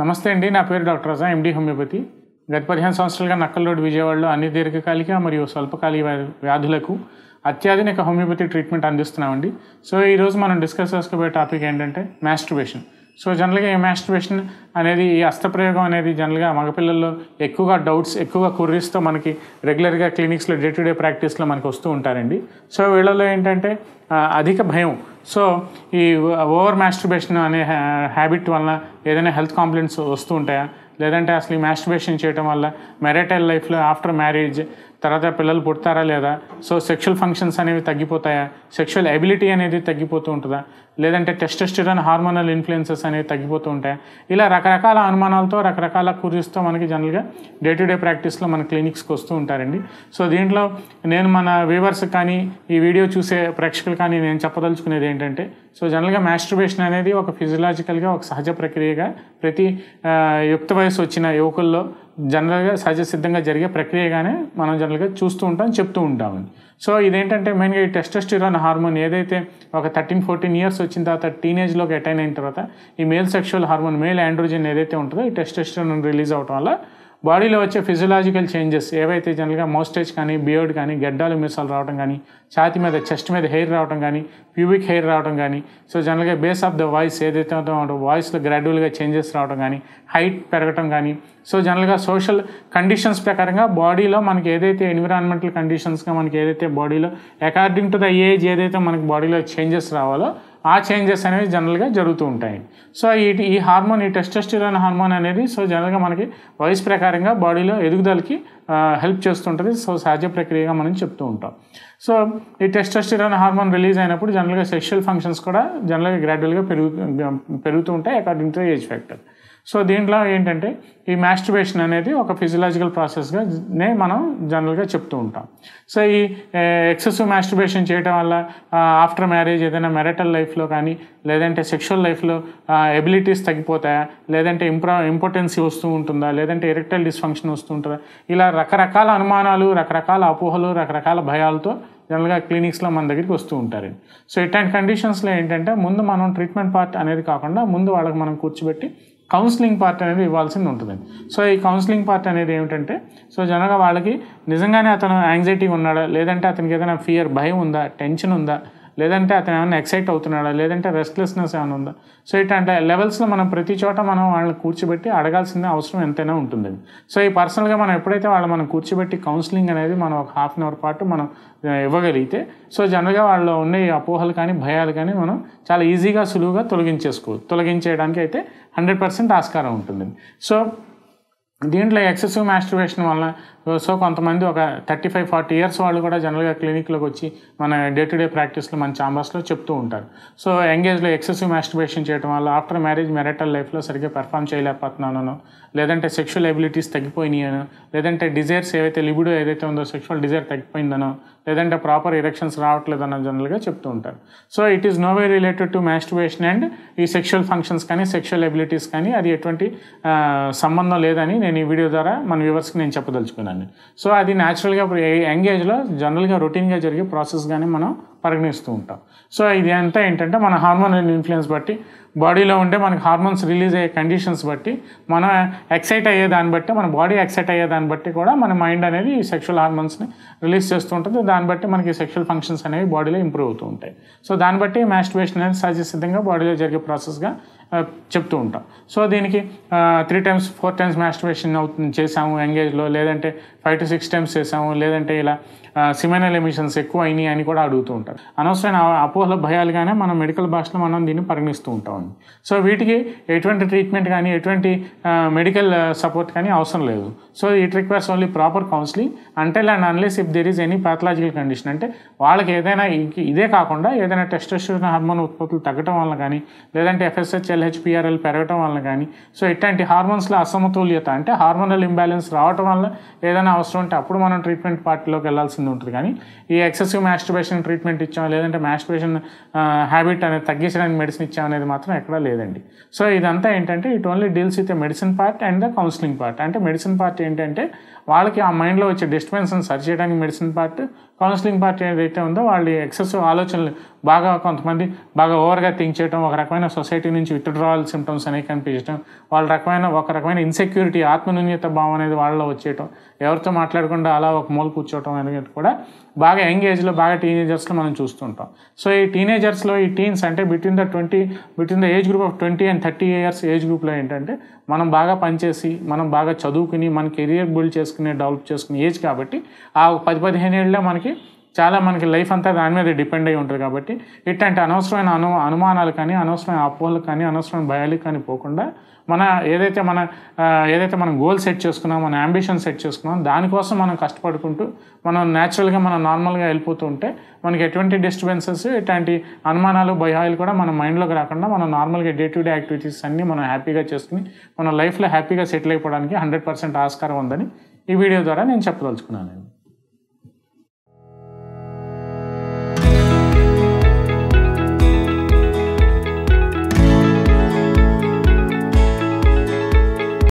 నమస్తే అండి నా పేరు డాక్టర్ రజా ఎండి హోమియోపతి గత పదిహేను సంవత్సరాలుగా నక్కల్ రోడ్ విజయవాడలో అన్ని దీర్ఘకాలిక మరియు స్వల్పకాలిక వ్యాధులకు అత్యాధునిక హోమియోపతి ట్రీట్మెంట్ అందిస్తున్నామండి సో ఈరోజు మనం డిస్కస్ చేసుకోబోయే టాపిక్ ఏంటంటే మ్యాస్ట్రుబేషన్ సో జనరల్గా ఈ మ్యాస్ట్రుబేషన్ అనేది ఈ అస్తప్రయోగం అనేది జనరల్గా మగపిల్లల్లో ఎక్కువగా డౌట్స్ ఎక్కువగా కుర్రీస్తో మనకి రెగ్యులర్గా క్లినిక్స్లో డే టు డే ప్రాక్టీస్లో మనకు వస్తూ ఉంటారండి సో వీళ్ళలో ఏంటంటే అధిక భయం సో ఈ ఓవర్ మాస్టర్బేషన్ అనే హ్యాబిట్ వలన ఏదైనా హెల్త్ కాంప్లైంట్స్ వస్తూ ఉంటాయా లేదంటే అసలు ఈ మాస్టర్బేషన్ చేయడం వల్ల మ్యారిటల్ లైఫ్లో ఆఫ్టర్ మ్యారేజ్ తర్వాత పిల్లలు పుడతారా లేదా సో సెక్షువల్ ఫంక్షన్స్ అనేవి తగ్గిపోతాయా సెక్షువల్ ఎబిలిటీ అనేది తగ్గిపోతూ ఉంటుందా లేదంటే టెస్టెస్టిరన్ హార్మోనల్ ఇన్ఫ్లుయెన్సెస్ అనేవి తగ్గిపోతూ ఉంటాయా ఇలా రకరకాల అనుమానాలతో రకరకాల క్యూరీస్తో మనకి జనరల్గా డే టు డే ప్రాక్టీస్లో మన క్లినిక్స్కి వస్తూ ఉంటారండి సో దీంట్లో నేను మన వ్యూవర్స్ కానీ ఈ వీడియో చూసే ప్రేక్షకులు కానీ నేను చెప్పదలుచుకునేది ఏంటంటే సో జనరల్గా మాస్ట్రబేషన్ అనేది ఒక ఫిజియలాజికల్గా ఒక సహజ ప్రక్రియగా ప్రతి యుక్త వయసు వచ్చిన యువకుల్లో జనరల్గా సహజ సిద్ధంగా జరిగే ప్రక్రియగానే మనం జనరల్గా చూస్తూ ఉంటాం చెప్తూ ఉంటాం సో ఇదేంటంటే మెయిన్గా ఈ టెస్టోస్టిరాన్ హార్మోన్ ఏదైతే ఒక థర్టీన్ ఫోర్టీన్ ఇయర్స్ వచ్చిన తర్వాత టీనేజ్లోకి అటైన్ అయిన తర్వాత ఈ male sexual hormone male androgen ఏదైతే ఉంటుందో ఈ టెస్టోస్టిరాన్ రిలీజ్ అవటం వల్ల బాడీలో వచ్చే ఫిజియలాజికల్ చేంజెస్ ఏవైతే జనరల్గా మోస్టేజ్ కానీ బియర్డ్ కానీ గడ్డాలు మిసలు రావడం కానీ ఛాతి మీద చెస్ట్ మీద హెయిర్ రావడం కానీ ప్యూబిక్ హెయిర్ రావడం కానీ సో జనరల్గా బేస్ ఆఫ్ ద వాయిస్ ఏదైతే ఉందో వాయిస్లో గ్రాడ్యువల్గా చేంజెస్ రావడం కానీ హైట్ పెరగటం కానీ సో జనరల్గా సోషల్ కండిషన్స్ ప్రకారంగా బాడీలో మనకి ఏదైతే ఎన్విరాన్మెంటల్ కండిషన్స్గా మనకి ఏదైతే బాడీలో అకార్డింగ్ టు ద ఏజ్ ఏదైతే మనకి బాడీలో చేంజెస్ రావాలో ఆ చేంజెస్ అనేవి జనరల్గా జరుగుతూ ఉంటాయి సో ఈ ఈ హార్మోన్ ఈ టెస్టోస్టిరాన్ హార్మోన్ అనేది సో జనరల్గా మనకి వయసు ప్రకారంగా బాడీలో ఎదుగుదలకి హెల్ప్ చేస్తుంటుంది సో సహజ ప్రక్రియగా మనం చెప్తూ ఉంటాం సో ఈ టెస్టోస్టిరాన్ హార్మోన్ రిలీజ్ అయినప్పుడు జనరల్గా సెక్షువల్ ఫంక్షన్స్ కూడా జనరల్గా గ్రాడ్యువల్గా పెరుగు పెరుగుతూ ఉంటాయి according to age factor so దీంట్లో ఏంటంటే ఈ మాస్టిబేషన్ అనేది ఒక ఫిజియలాజికల్ ప్రాసెస్గా నే మనం జనరల్గా చెప్తూ ఉంటాం సో ఈ ఎక్సెసివ్ మాస్టిబేషన్ చేయడం వల్ల ఆఫ్టర్ మ్యారేజ్ ఏదైనా మెరిటల్ లైఫ్లో కానీ లేదంటే సెక్షువల్ లైఫ్లో ఎబిలిటీస్ తగ్గిపోతాయా లేదంటే ఇంప్రా ఇంపార్టెన్సీ వస్తూ ఉంటుందా లేదంటే ఎరెక్టల్ డిస్ఫంక్షన్ వస్తూ ఉంటుందా ఇలా రకరకాల అనుమానాలు రకరకాల అపోహలు రకరకాల భయాలతో జనరల్గా క్లినిక్స్లో మన దగ్గరికి వస్తూ ఉంటారు సో ఇట్లాంటి కండిషన్స్లో ఏంటంటే ముందు మనం ట్రీట్మెంట్ పార్ట్ అనేది కాకుండా ముందు వాళ్ళకి మనం కూర్చోబెట్టి కౌన్సిలింగ్ పార్ట్ అనేది ఇవ్వాల్సింది ఉంటుంది సో ఈ కౌన్సిలింగ్ పార్ట్ అనేది ఏమిటంటే సో జనరల్గా వాళ్ళకి నిజంగానే అతను యాంగ్జైటీ ఉన్నాడా లేదంటే అతనికి ఏదైనా ఫియర్ భయం ఉందా టెన్షన్ ఉందా లేదంటే అతను ఏమైనా ఎక్సైట్ అవుతున్నాడా లేదంటే రెస్ట్లెస్నెస్ ఏమైనా ఉందా సో ఇట్లాంటి లెవెల్స్లో మనం ప్రతి చోట మనం వాళ్ళని కూర్చోబెట్టి అడగాల్సిన అవసరం ఎంతైనా ఉంటుంది సో ఈ పర్సనల్గా మనం ఎప్పుడైతే వాళ్ళు మనం కూర్చోబెట్టి కౌన్సిలింగ్ అనేది మనం ఒక హాఫ్ అన్ అవర్ పాటు మనం ఇవ్వగలిగితే సో జనరల్గా వాళ్ళు ఉండే అపోహలు కానీ భయాలు కానీ మనం చాలా ఈజీగా సులువుగా తొలగించేసుకో తొలగించేయడానికి అయితే హండ్రెడ్ పర్సెంట్ ఆస్కారం ఉంటుంది సో దీంట్లో ఎక్సెసివ్ మాస్టర్వేషన్ వల్ల సో కొంతమంది ఒక థర్టీ ఫైవ్ ఫార్టీ ఇయర్స్ వాళ్ళు కూడా జనరల్గా క్లినిక్లోకి వచ్చి మన డే టు డే ప్రాక్టీస్లో మన చాంబర్స్లో చెప్తూ ఉంటారు సో ఎంగేజ్లో ఎక్సెసివ్ మాస్టిబేషన్ చేయడం వల్ల ఆఫ్టర్ మ్యారేజ్ మెరటల్ లైఫ్లో సరిగ్గా పెర్ఫామ్ చేయలేకపోతున్నాను లేదంటే సెక్షువల్ ఎబిలిటీస్ తగ్గిపోయినాయను లేదంటే డిజైర్స్ ఏవైతే లిబిడో ఏదైతే ఉందో సెక్షువల్ డిజైర్ తగ్గిపోయిందనో లేదంటే ప్రాపర్ ఇరెక్షన్స్ రావట్లేదనో జనరల్గా చెప్తూ ఉంటారు so it is no way related to masturbation and ఈ సెక్షువల్ ఫంక్షన్స్ కానీ సెక్షువల్ ఎబిలిటీస్ కానీ అది ఎటువంటి సంబంధం లేదని నేను ఈ వీడియో ద్వారా మన వ్యూవర్స్కి నేను చెప్పదలుచుకున్నాను దాన్ని సో అది న్యాచురల్గా యంగ్ ఏజ్లో జనరల్గా రొటీన్గా జరిగే ప్రాసెస్గానే మనం పరిగణిస్తూ ఉంటాం సో ఇది అంతా ఏంటంటే మన హార్మోనల్ ఇన్ఫ్లుయెన్స్ బట్టి బాడీలో ఉండే మనకి హార్మోన్స్ రిలీజ్ అయ్యే కండిషన్స్ బట్టి మనం ఎక్సైట్ అయ్యే దాన్ని బట్టి మన బాడీ ఎక్సైట్ అయ్యే దాన్ని బట్టి కూడా మన మైండ్ అనేది ఈ సెక్షువల్ హార్మోన్స్ని రిలీజ్ చేస్తూ ఉంటుంది దాన్ని బట్టి మనకి సెక్షువల్ ఫంక్షన్స్ అనేవి బాడీలో ఇంప్రూవ్ అవుతూ ఉంటాయి సో దాన్ని బట్టి మ్యాస్టివేషన్ అనేది సిద్ధంగా బాడీలో జరిగే ప్రాసెస్గా చెప్తూ ఉంటాం సో దీనికి three times four times masturbation అవుతుంది చేసాము ఎంగేజ్లో లేదంటే ఫైవ్ టు సిక్స్ టైమ్స్ చేసాము లేదంటే ఇలా సిమెనల్ ఎమిషన్స్ ఎక్కువ అయినాయి అని కూడా అడుగుతూ ఉంటారు అనవసరమైన అపోహల భయాలుగానే మనం మెడికల్ భాషలో మనం దీన్ని పరిగణిస్తూ ఉంటాం ఉంటుంది సో వీటికి ఎటువంటి ట్రీట్మెంట్ కానీ ఎటువంటి మెడికల్ సపోర్ట్ కానీ అవసరం లేదు so it requires only proper counselling అంటే and unless if there is any pathological condition అంటే వాళ్ళకి ఏదైనా ఇదే కాకుండా ఏదైనా టెస్టోస్టెరోన్ హార్మోన్ ఉత్పత్తులు తగ్గడం వల్ల కానీ లేదంటే ఎఫ్ఎస్హెచ్ ఎల్హెచ్పిఆర్ఎల్ పెరగడం వల్ల కానీ సో ఇట్లాంటి హార్మోన్స్లో అసమతుల్యత అంటే హార్మోనల్ ఇంబ్యాలెన్స్ రావడం వల్ల ఏదైనా అవసరం ఉంటే అప్పుడు మనం ట్రీట్మెంట్ పార్టీలోకి వెళ్ళాల్సింది ఉంటుంది కానీ ఈ ఎక్సెసివ్ మ్యాస్ట్రిబేషన్ ట్రీట్మెంట్ ఇచ్చాం లేదంటే మ్యాస్ట్రిబేషన్ హ్యాబిట్ అనేది తగ్గించడానికి మెడిసిన్ ఇచ్చామనేది మాత్రం ఎక్కడా లేదండి సో ఇదంతా ఏంటంటే it only deals with medicine part and the counselling part అంటే మెడిసిన్ పార్ట్ ఏంటంటే వాళ్ళకి ఆ మైండ్లో వచ్చే డిస్టర్బెన్స్ని సరి చేయడానికి మెడిసిన్ పార్ట్ కౌన్సిలింగ్ పార్ట్ ఏదైతే ఉందో వాళ్ళ ఎక్సెసివ్ ఆలోచనలు బాగా కొంతమంది బాగా ఓవర్గా థింక్ చేయడం ఒక రకమైన సొసైటీ నుంచి విత్డ్రావల్ సిమ్టమ్స్ అనేవి కనిపించడం వాళ్ళ రకమైన ఒక రకమైన ఇన్సెక్యూరిటీ ఆత్మనున్యత భావం అనేది వాళ్ళలో వచ్చేయటం ఎవరితో మాట్లాడకుండా అలా ఒక మూల కూర్చోవటం అనేది కూడా బాగా యంగ్ ఏజ్లో బాగా టీనేజర్స్లో మనం చూస్తుంటాం సో ఈ టీనేజర్స్లో ఈ టీన్స్ అంటే between the twenty between the age group of twenty and thirty years age గ్రూప్లో ఏంటంటే మనం బాగా పనిచేసి మనం బాగా చదువుకుని మన కెరియర్ బిల్డ్ చేసుకుని డెవలప్ చేసుకునే ఏజ్ కాబట్టి ఆ పది పదిహేను ఏళ్ళలో మనకి చాలా మనకి లైఫ్ అంతా దాని మీద డిపెండ్ అయి ఉంటుంది కాబట్టి ఇట్లాంటి అనవసరమైన అను అనుమానాలు కానీ అనవసరమైన అపోహలు కానీ అనవసరమైన భయాలు కానీ పోకుండా మన ఏదైతే మన ఏదైతే మనం గోల్ సెట్ చేసుకున్నాం మన అంబిషన్ సెట్ చేసుకున్నాం దానికోసం మనం కష్టపడుకుంటూ మనం న్యాచురల్గా మనం నార్మల్గా వెళ్ళిపోతూ ఉంటే మనకి ఎటువంటి డిస్టర్బెన్సెస్ ఇట్లాంటి అనుమానాలు భయాలు కూడా మన మైండ్లోకి రాకుండా మనం నార్మల్గా డే టు డే యాక్టివిటీస్ అన్నీ మనం హ్యాపీగా చేసుకుని మన లైఫ్లో హ్యాపీగా సెటిల్ అయిపోవడానికి హండ్రెడ్ పర్సెంట్ ఆస్కారం ఉందని ఈ వీడియో ద్వారా నేను చెప్పదలుచుకున్నాను